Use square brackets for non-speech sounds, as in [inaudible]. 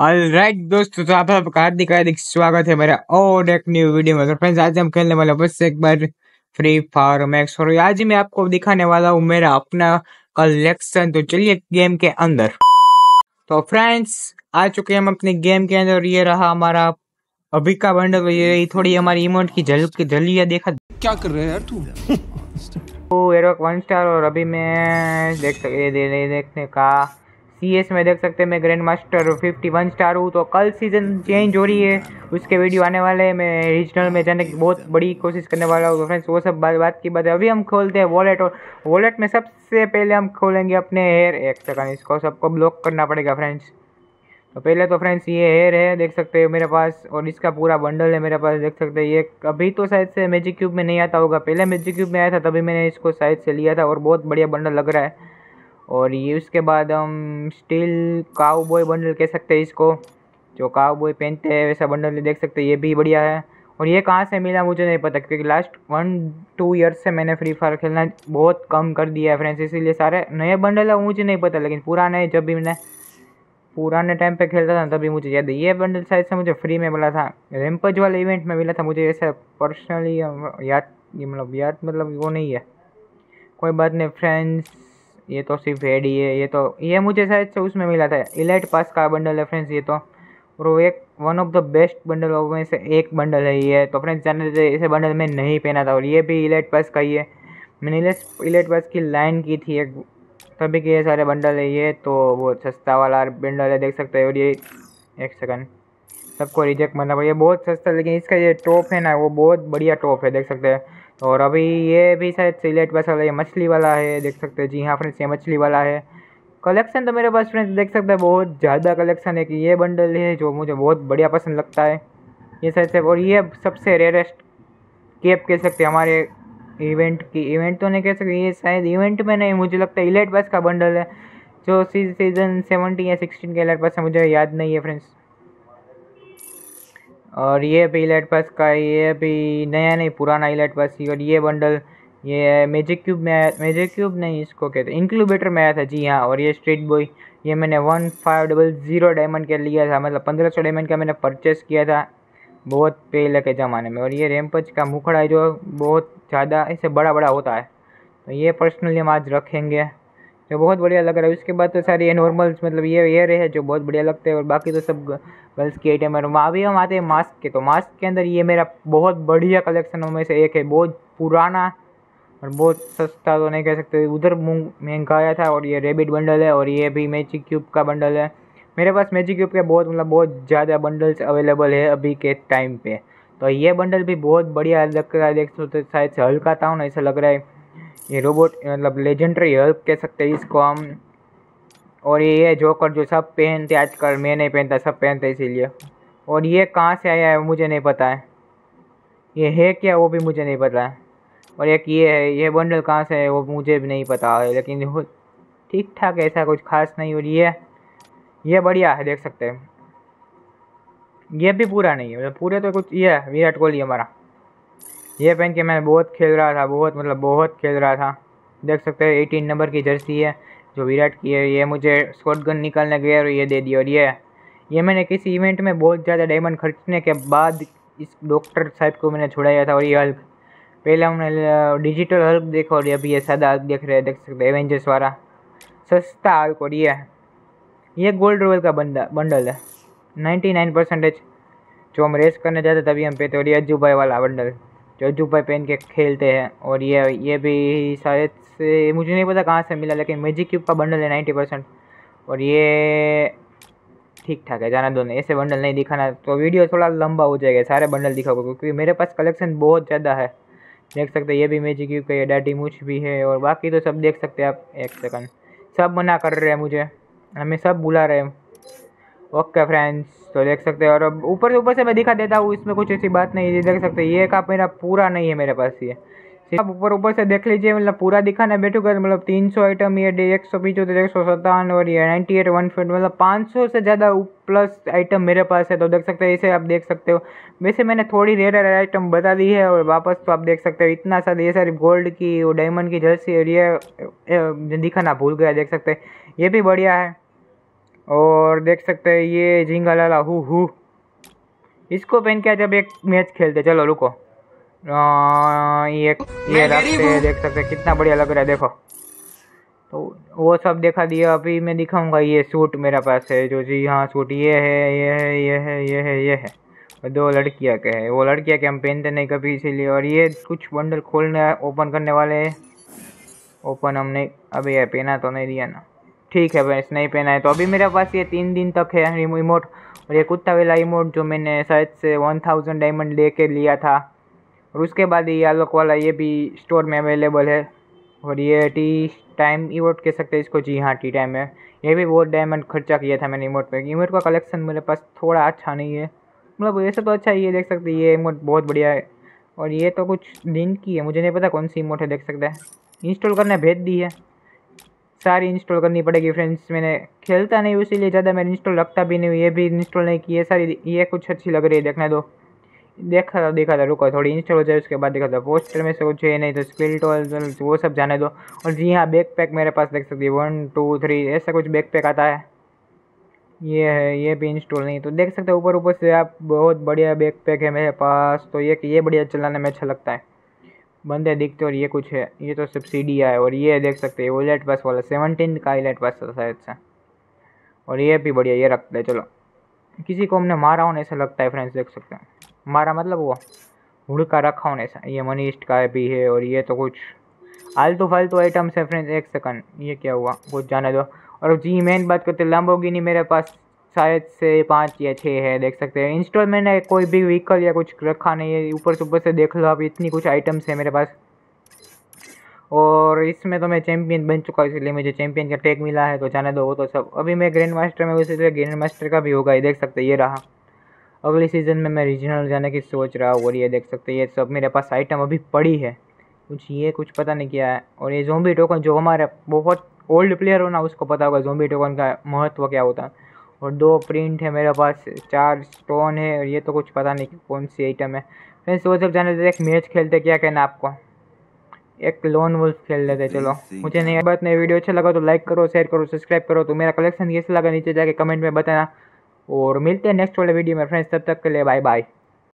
alright दोस्तों तो आप सबका हार्दिक हार्दिक स्वागत है मेरा और एक न्यू वीडियो में तो फ्रेंड्स आज हम खेलने वाले बस एक बार फ्री फायर मैक्स और आज मैं आपको दिखाने वाला हूँ मेरा अपना कलेक्शन तो चलिए गेम के अंदर तो फ्रेंड्स आ चुके हम अपने गेम के अंदर ये रहा हमारा अभी का बंडल ये थोड़ी हमारी इमोट की झलक की झलिया देखा क्या कर रहे हैं यार तू [laughs] तो एरोक वन स्टार और अभी मैं देख सकते देखने का एस में देख सकते हैं मैं grand master fifty one star हूँ तो कल सीज़न चेंज हो रही है उसके वीडियो आने वाले हैं मैं रीजनल में जाने की बहुत बड़ी कोशिश करने वाला हूँ तो फ्रेंड्स वो सब बात बात की बात है अभी हम खोलते हैं वॉलेट और वॉलेट में सबसे पहले हम खोलेंगे अपने हेयर एक सेकंड इसको सबको ब्लॉक करना पड़ेगा फ्रेंड्स तो पहले तो फ्रेंड्स ये हेयर है देख सकते हो मेरे पास और इसका पूरा बंडल है मेरे पास देख सकते हैं ये अभी तो शायद से मैजिक क्यूब में नहीं आता होगा पहले मैजिक क्यूब में आया था तभी मैंने इसको शायद से लिया था और बहुत बढ़िया बंडल लग रहा है और ये उसके बाद हम स्टील काउ बॉय बंडल कह सकते हैं इसको जो काउ बॉय पहनते हैं वैसा बंडल देख सकते हैं ये भी बढ़िया है और ये कहाँ से मिला मुझे नहीं पता क्योंकि लास्ट वन टू ईयर्स से मैंने फ्री फायर खेलना बहुत कम कर दिया है फ्रेंड्स इसीलिए सारे नए बंडल है मुझे नहीं पता लेकिन पुराने जब भी मैंने पुराने टाइम पे खेलता था तभी मुझे याद है ये बंडल शायद से मुझे फ्री में मिला था रेम्पज वाले इवेंट में मिला था मुझे ऐसा पर्सनली याद मतलब याद मतलब वो नहीं है कोई बात नहीं फ्रेंड्स ये तो सिर्फ हेड ही है ये तो ये मुझे शायद से उसमें मिला था इलाइट पास का बंडल है फ्रेंड्स ये तो और वो एक one of the best of में से एक बंडल है ये तो फ्रेंड्स जानते से इसे बंडल में नहीं पहना था और ये भी इलाइट पास का ही है मैंने इलाइट इलाइट पास की लाइन की थी एक तभी के ये सारे बंडल है ये तो वो सस्ता वाला बंडल है देख सकते हैं और ये एक सेकंड सबको रिजेक्ट मतलब ये बहुत सस्ता लेकिन इसका ये टॉप है ना वो बहुत बढ़िया टॉप है देख सकते हैं और अभी ये भी शायद सिलेट बस वाला ये मछली वाला है देख सकते हैं जी हाँ फ्रेंड्स ये मछली वाला है कलेक्शन तो मेरे पास फ्रेंड्स देख सकते हैं बहुत ज़्यादा कलेक्शन है कि ये बंडल है जो मुझे बहुत बढ़िया पसंद लगता है ये शायद से और ये सबसे रेयरेस्ट केप कह सकते हैं हमारे इवेंट की इवेंट तो नहीं कह सकते ये शायद इवेंट में नहीं मुझे लगता है इलेट बस का बंडल है जो सीजन सेवनटीन या सिक्सटीन के इलेट बस है मुझे याद नहीं है फ्रेंड्स और ये भी इलेट पास का ये भी नया नहीं पुराना इलेट पास ही और ये बंडल ये मैजिक क्यूब में आया मैजिक क्यूब नहीं इसको कहते इंक्लूबेटर में आया था जी हाँ और ये स्ट्रीट बॉय ये मैंने one five double zero diamond के लिया था मतलब पंद्रह सौ डायमंड का मैंने परचेस किया था बहुत पहले के ज़माने में और ये रेमपज का मुखड़ा है जो बहुत ज़्यादा ऐसे बड़ा बड़ा होता है तो ये पर्सनली हम आज रखेंगे ये बहुत बढ़िया लग रहा है उसके बाद तो सारी ये नॉर्मल्स मतलब ये ये है जो बहुत बढ़िया लगते हैं और बाकी तो सब गर्ल्स की आइटम है अभी हम आते हैं मास्क के तो मास्क के अंदर ये मेरा बहुत बढ़िया कलेक्शनों में से एक है बहुत पुराना और बहुत सस्ता तो नहीं कह सकते उधर महंगाया था और ये रेबिट बंडल है और ये भी मैजिक क्यूब का बंडल है मेरे पास मैजिक क्यूब के बहुत मतलब बहुत ज़्यादा बंडल्स अवेलेबल है अभी के टाइम पर तो ये बंडल भी बहुत बढ़िया लग रहा है देख सकते शायद से हल्का था ना ऐसा लग रहा है ये रोबोट मतलब लेजेंडरी है कह सकते हैं इसको हम और ये है जोकर जो सब पहनते आजकल मैं नहीं पहनता सब पहनते इसीलिए और ये कहाँ से आया है मुझे नहीं पता है ये है क्या वो भी मुझे नहीं पता है और एक ये है ये बंडल कहाँ से है वो मुझे भी नहीं पता है लेकिन ठीक ठाक ऐसा कुछ खास नहीं और ये ये बढ़िया है देख सकते हैं ये भी पूरा नहीं है मतलब पूरे तो कुछ ये है विराट कोहली हमारा ये पहन के मैं बहुत खेल रहा था बहुत मतलब बहुत खेल रहा था देख सकते हैं एटीन नंबर की जर्सी है जो विराट की है ये मुझे स्कॉट गन निकालने गया और ये दे दिया और ये ये मैंने किसी इवेंट में बहुत ज़्यादा डायमंड खर्चने के बाद इस डॉक्टर साहब को मैंने छुड़ाया था और ये हल्क पहले हमने डिजिटल हल्क देखा और अभी ये सादा हल्क देख रहे हैं देख सकते हैं एवेंजर्स वाला सस्ता हल्क और ये ये गोल्ड रोयल का बंदा बंडल है नाइन्टी नाइन परसेंटेज जो हम रेस करने जाते तभी हम पे तो अज्जू भाई वाला बंडल जो भाई पहन के खेलते हैं और ये ये भी शायद से मुझे नहीं पता कहाँ से मिला लेकिन मैजिक क्यूब का बंडल है नाइन्टी परसेंट और ये ठीक ठाक है जाना दोनों ऐसे बंडल नहीं दिखाना तो वीडियो थोड़ा लंबा हो जाएगा सारे बंडल दिखाओगे क्योंकि मेरे पास कलेक्शन बहुत ज़्यादा है देख सकते ये भी मैजिक क्यूब का ये डाटी मूछ भी है और बाकी तो सब देख सकते हैं आप एक सेकंड सब मना कर रहे हैं मुझे हमें सब बुला रहे हैं ओके फ्रेंड्स तो देख सकते हैं और ऊपर से ऊपर से मैं दिखा देता हूँ इसमें कुछ ऐसी बात नहीं है देख सकते ये काप मेरा पूरा नहीं है मेरे पास ये आप ऊपर ऊपर से देख लीजिए मतलब पूरा दिखाना बैठू कर मतलब तीन सौ आइटम ये एक सौ पीछे एक तो सौ सत्तावन और ये नाइन्टी एट वन फिफ्टी मतलब पाँच सौ से ज़्यादा प्लस आइटम मेरे पास है तो देख सकते हैं इसे आप देख सकते हो वैसे मैंने थोड़ी रेयर रेयर आइटम बता दी है और वापस तो आप देख सकते हो इतना सा ये सारी गोल्ड की और डायमंड की जर्सी और ये दिखाना भूल गया देख सकते ये भी बढ़िया है और देख सकते हैं ये झिंगा लाला हु हु इसको पहन के जब एक मैच खेलते चलो रुको ये ये रखते देख सकते कितना बढ़िया लग रहा है देखो तो वो सब देखा दिया अभी मैं दिखाऊंगा ये सूट मेरा पास है जो जी हाँ सूट ये है ये है ये है ये है ये है और दो लड़कियाँ के है वो लड़कियाँ के हम पहनते नहीं कभी इसीलिए और ये कुछ बंडल खोलने ओपन करने वाले हैं ओपन हमने अभी ये पहना तो नहीं दिया ना ठीक है भैंस नहीं पहना है तो अभी मेरे पास ये तीन दिन तक है रिमोट और ये कुत्ता वाला रिमोट जो मैंने शायद से वन थाउजेंड डायमंड ले कर लिया था और उसके बाद ये आलोक वाला ये भी स्टोर में अवेलेबल है और ये टी टाइम इवोट कह सकते हैं इसको जी हाँ टी टाइम है ये भी बहुत डायमंड खर्चा किया था मैंने रिमोट पर रिमोट का कलेक्शन मेरे पास थोड़ा अच्छा नहीं है मतलब सब तो अच्छा ही है देख सकते ये रिमोट बहुत बढ़िया है और ये तो कुछ दिन की है मुझे नहीं पता कौन सी इमोट है देख सकते हैं इंस्टॉल करने भेज दी है सारी इंस्टॉल करनी पड़ेगी फ्रेंड्स मैंने खेलता नहीं उसी ज़्यादा मैंने इंस्टॉल रखता भी नहीं ये भी इंस्टॉल नहीं की ये सारी ये कुछ अच्छी लग रही है देखने दो देखा था देखा था रुको थोड़ी इंस्टॉल हो जाए उसके बाद देखा था पोस्टर में से कुछ है नहीं तो स्किल और वो सब जाने दो और जी हाँ बैक पैक मेरे पास देख सकती है वन टू थ्री ऐसा कुछ बैक पैक आता है ये है ये भी इंस्टॉल नहीं तो देख सकते ऊपर ऊपर से आप बहुत बढ़िया बैक पैक है मेरे पास तो ये ये बढ़िया चलाने में अच्छा लगता है बंदे दिखते और ये कुछ है ये तो सब्सिडी है और ये देख सकते हैं ओलेट बस वाला सेवनटीन का पास बस शायद से और ये भी बढ़िया ये रखते हैं चलो किसी को हमने मारा होने से लगता है फ्रेंड्स देख सकते हैं मारा मतलब वो हुड़का रखा होने से ये मनीष्ट का भी है और ये तो कुछ आलतू फालतू आइटम्स है फ्रेंड्स एक सेकंड ये क्या हुआ कुछ जाने दो और जी मेन बात करते नहीं मेरे पास शायद से पाँच या छः है देख सकते हैं इंस्टॉल मैंने कोई भी व्हीकल या कुछ रखा नहीं है ऊपर से ऊपर से देख लो आप इतनी कुछ आइटम्स है मेरे पास और इसमें तो मैं चैंपियन बन चुका हूँ इसलिए मुझे चैम्पियन का टैग मिला है तो जाने दो वो तो सब अभी मैं ग्रैंड मास्टर में उसी ग्रैंड मास्टर का भी होगा ये देख सकते ये रहा अगले सीज़न में मैं रीजनल जाने की सोच रहा हूँ और ये देख सकते ये सब मेरे पास आइटम अभी पड़ी है कुछ ये कुछ पता नहीं क्या है और ये जोम्बी टोकन जो हमारे बहुत ओल्ड प्लेयर हो ना उसको पता होगा जोम्बी टोकन का महत्व क्या होता है और दो प्रिंट है मेरे पास चार स्टोन है और ये तो कुछ पता नहीं कौन सी आइटम है फ्रेंड्स वो सब जाने देते एक मैच खेलते क्या कहना आपको एक लोन वुल्फ खेल लेते चलो मुझे नहीं बात नहीं वीडियो अच्छा लगा तो लाइक करो शेयर करो सब्सक्राइब करो तो मेरा कलेक्शन कैसे लगा नीचे जाके कमेंट में बताना और मिलते हैं नेक्स्ट वाले वीडियो में फ्रेंड्स तब तक के लिए बाय बाय